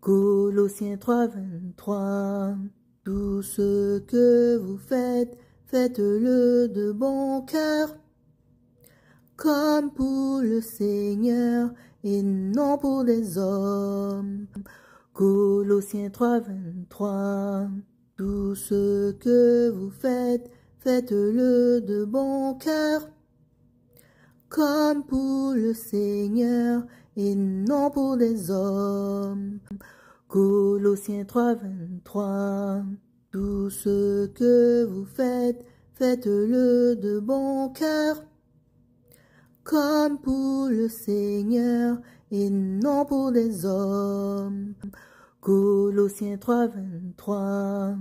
Colossiens 3, 23. Tout ce que vous faites, faites-le de bon cœur, comme pour le Seigneur et non pour les hommes. Colossiens 3, 23. Tout ce que vous faites, faites-le de bon cœur, comme pour le Seigneur et non pour les hommes. Colossiens 3, 23. Tout ce que vous faites, faites-le de bon cœur, comme pour le Seigneur et non pour des hommes. Colossiens 3, 23.